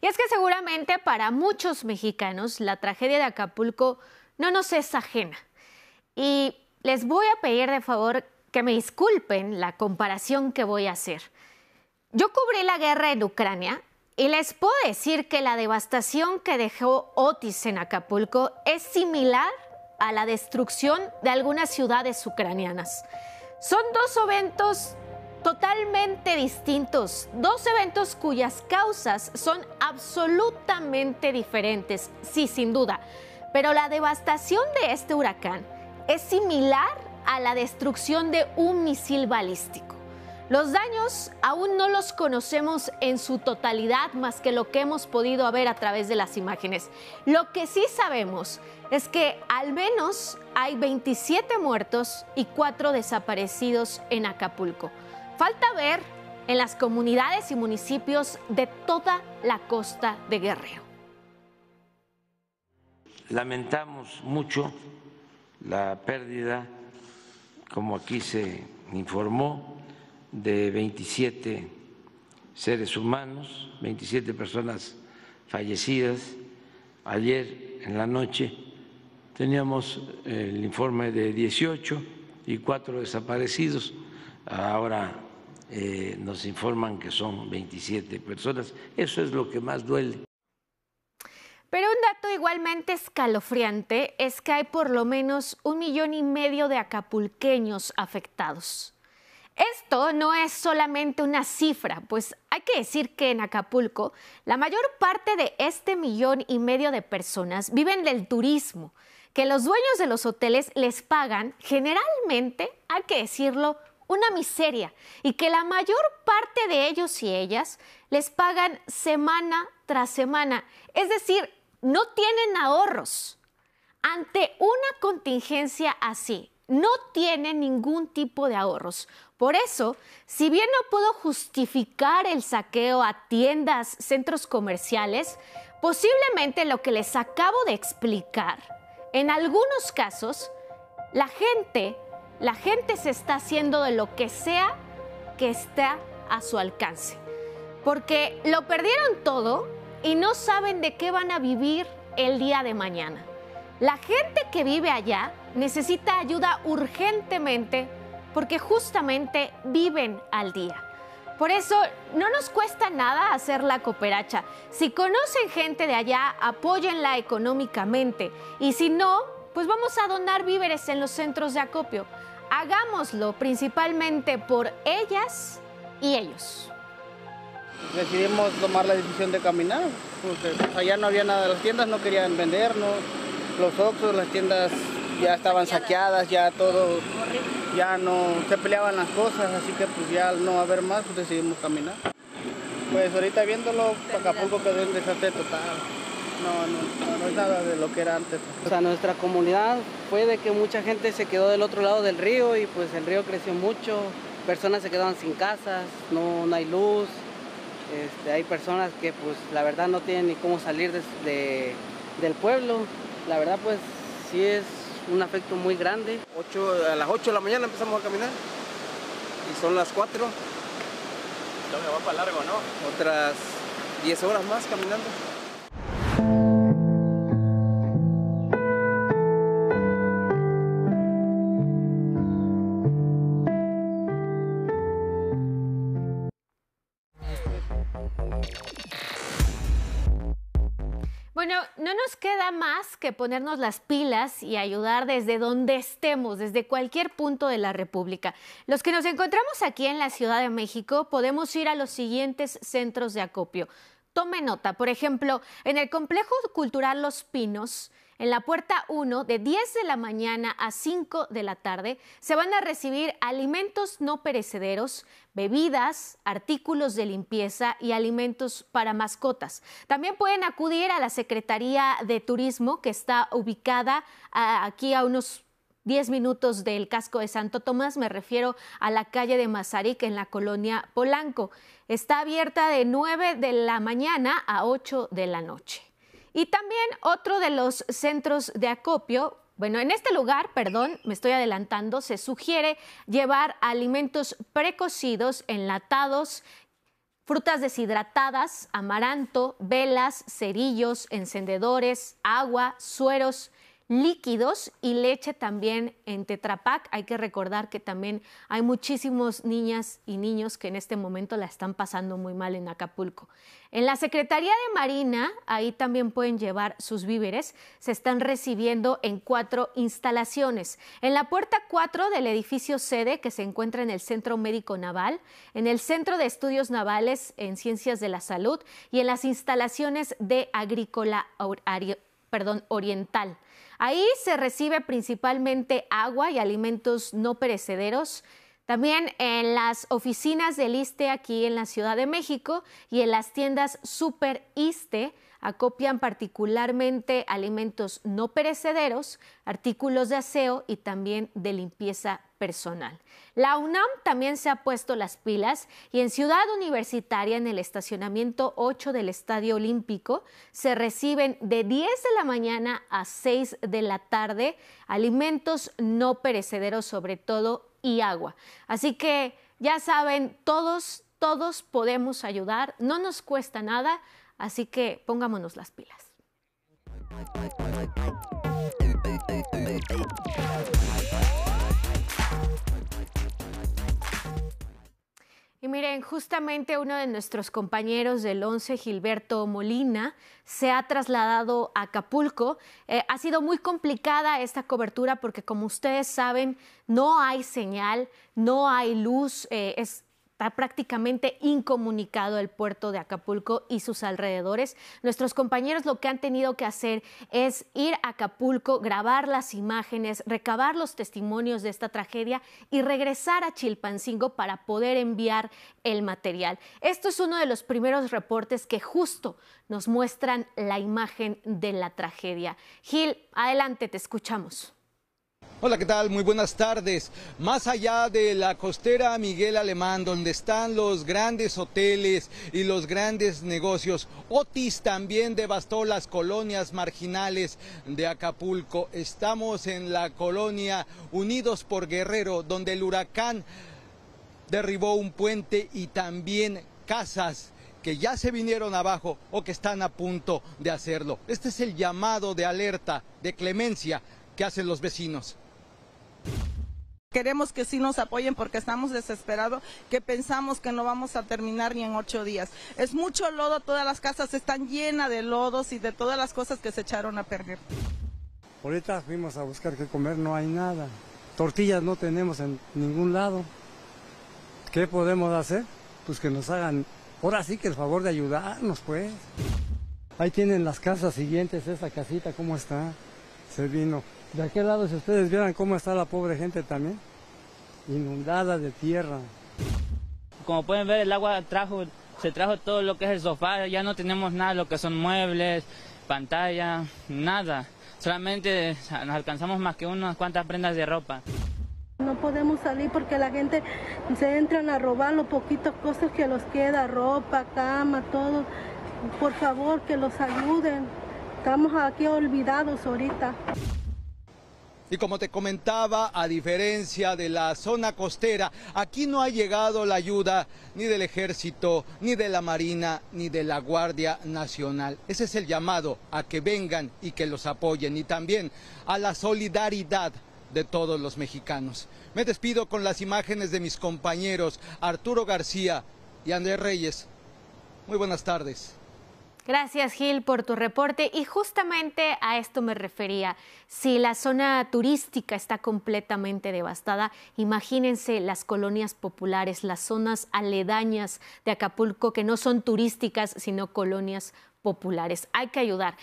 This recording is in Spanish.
Y es que seguramente para muchos mexicanos la tragedia de Acapulco no nos es ajena. Y les voy a pedir de favor que me disculpen la comparación que voy a hacer. Yo cubrí la guerra en Ucrania y les puedo decir que la devastación que dejó Otis en Acapulco es similar a la destrucción de algunas ciudades ucranianas. Son dos eventos totalmente distintos, dos eventos cuyas causas son absolutamente diferentes, sí, sin duda, pero la devastación de este huracán es similar a la destrucción de un misil balístico. Los daños aún no los conocemos en su totalidad más que lo que hemos podido ver a través de las imágenes. Lo que sí sabemos es que al menos hay 27 muertos y 4 desaparecidos en Acapulco. Falta ver en las comunidades y municipios de toda la costa de Guerrero. Lamentamos mucho la pérdida, como aquí se informó, de 27 seres humanos, 27 personas fallecidas. Ayer en la noche teníamos el informe de 18 y cuatro desaparecidos. Ahora eh, nos informan que son 27 personas. Eso es lo que más duele. Pero un dato igualmente escalofriante es que hay por lo menos un millón y medio de acapulqueños afectados. Esto no es solamente una cifra, pues hay que decir que en Acapulco la mayor parte de este millón y medio de personas viven del turismo, que los dueños de los hoteles les pagan generalmente, hay que decirlo, una miseria y que la mayor parte de ellos y ellas les pagan semana tras semana. Es decir, no tienen ahorros. Ante una contingencia así, no tienen ningún tipo de ahorros. Por eso, si bien no puedo justificar el saqueo a tiendas, centros comerciales, posiblemente lo que les acabo de explicar, en algunos casos, la gente la gente se está haciendo de lo que sea que está a su alcance. Porque lo perdieron todo y no saben de qué van a vivir el día de mañana. La gente que vive allá necesita ayuda urgentemente porque justamente viven al día. Por eso no nos cuesta nada hacer la cooperacha. Si conocen gente de allá, apóyenla económicamente. Y si no, pues vamos a donar víveres en los centros de acopio. Hagámoslo principalmente por ellas y ellos. Decidimos tomar la decisión de caminar, porque allá no había nada, las tiendas no querían vendernos, los otros las tiendas ya estaban saqueadas, ya todo, ya no se peleaban las cosas, así que pues ya no haber más pues, decidimos caminar. Pues ahorita viéndolo, poco quedó en desastre total. No, no, no es nada de lo que era antes. O sea, nuestra comunidad fue de que mucha gente se quedó del otro lado del río y pues el río creció mucho, personas se quedaron sin casas, no, hay luz, este, hay personas que pues la verdad no tienen ni cómo salir de, del pueblo. La verdad pues sí es un afecto muy grande. Ocho, a las 8 de la mañana empezamos a caminar y son las 4. Ya va para largo, ¿no? Otras 10 horas más caminando. más que ponernos las pilas y ayudar desde donde estemos, desde cualquier punto de la República. Los que nos encontramos aquí en la Ciudad de México podemos ir a los siguientes centros de acopio. Tome nota, por ejemplo, en el Complejo Cultural Los Pinos, en la puerta 1, de 10 de la mañana a 5 de la tarde, se van a recibir alimentos no perecederos, bebidas, artículos de limpieza y alimentos para mascotas. También pueden acudir a la Secretaría de Turismo, que está ubicada aquí a unos 10 minutos del casco de Santo Tomás, me refiero a la calle de Mazaric, en la colonia Polanco. Está abierta de 9 de la mañana a 8 de la noche. Y también otro de los centros de acopio bueno, en este lugar, perdón, me estoy adelantando, se sugiere llevar alimentos precocidos, enlatados, frutas deshidratadas, amaranto, velas, cerillos, encendedores, agua, sueros, líquidos y leche también en Tetrapac. Hay que recordar que también hay muchísimos niñas y niños que en este momento la están pasando muy mal en Acapulco. En la Secretaría de Marina, ahí también pueden llevar sus víveres. Se están recibiendo en cuatro instalaciones. En la puerta 4 del edificio sede que se encuentra en el Centro Médico Naval, en el Centro de Estudios Navales en Ciencias de la Salud y en las instalaciones de Agrícola perdón, oriental. Ahí se recibe principalmente agua y alimentos no perecederos. También en las oficinas del ISTE aquí en la Ciudad de México y en las tiendas Super ISTE acopian particularmente alimentos no perecederos, artículos de aseo y también de limpieza personal. La UNAM también se ha puesto las pilas y en Ciudad Universitaria, en el estacionamiento 8 del Estadio Olímpico, se reciben de 10 de la mañana a 6 de la tarde alimentos no perecederos sobre todo y agua. Así que ya saben, todos, todos podemos ayudar, no nos cuesta nada Así que pongámonos las pilas. Y miren, justamente uno de nuestros compañeros del 11, Gilberto Molina, se ha trasladado a Acapulco. Eh, ha sido muy complicada esta cobertura porque, como ustedes saben, no hay señal, no hay luz, eh, está prácticamente incomunicado el puerto de Acapulco y sus alrededores. Nuestros compañeros lo que han tenido que hacer es ir a Acapulco, grabar las imágenes, recabar los testimonios de esta tragedia y regresar a Chilpancingo para poder enviar el material. Esto es uno de los primeros reportes que justo nos muestran la imagen de la tragedia. Gil, adelante, te escuchamos. Hola, ¿qué tal? Muy buenas tardes. Más allá de la costera Miguel Alemán, donde están los grandes hoteles y los grandes negocios, Otis también devastó las colonias marginales de Acapulco. Estamos en la colonia Unidos por Guerrero, donde el huracán derribó un puente y también casas que ya se vinieron abajo o que están a punto de hacerlo. Este es el llamado de alerta, de clemencia que hacen los vecinos. Queremos que sí nos apoyen porque estamos desesperados, que pensamos que no vamos a terminar ni en ocho días. Es mucho lodo, todas las casas están llenas de lodos y de todas las cosas que se echaron a perder. Ahorita fuimos a buscar qué comer, no hay nada. Tortillas no tenemos en ningún lado. ¿Qué podemos hacer? Pues que nos hagan, ahora sí que el favor de ayudarnos, pues. Ahí tienen las casas siguientes, esa casita, ¿cómo está? Se vino de aquel lado, si ustedes vieran cómo está la pobre gente también, inundada de tierra. Como pueden ver, el agua trajo, se trajo todo lo que es el sofá, ya no tenemos nada, lo que son muebles, pantalla, nada. Solamente nos alcanzamos más que unas cuantas prendas de ropa. No podemos salir porque la gente se entran a robar los poquitos cosas que los queda, ropa, cama, todo. Por favor, que los ayuden. Estamos aquí olvidados ahorita. Y como te comentaba, a diferencia de la zona costera, aquí no ha llegado la ayuda ni del ejército, ni de la Marina, ni de la Guardia Nacional. Ese es el llamado a que vengan y que los apoyen y también a la solidaridad de todos los mexicanos. Me despido con las imágenes de mis compañeros Arturo García y Andrés Reyes. Muy buenas tardes. Gracias Gil por tu reporte y justamente a esto me refería. Si la zona turística está completamente devastada, imagínense las colonias populares, las zonas aledañas de Acapulco que no son turísticas, sino colonias populares. Hay que ayudar.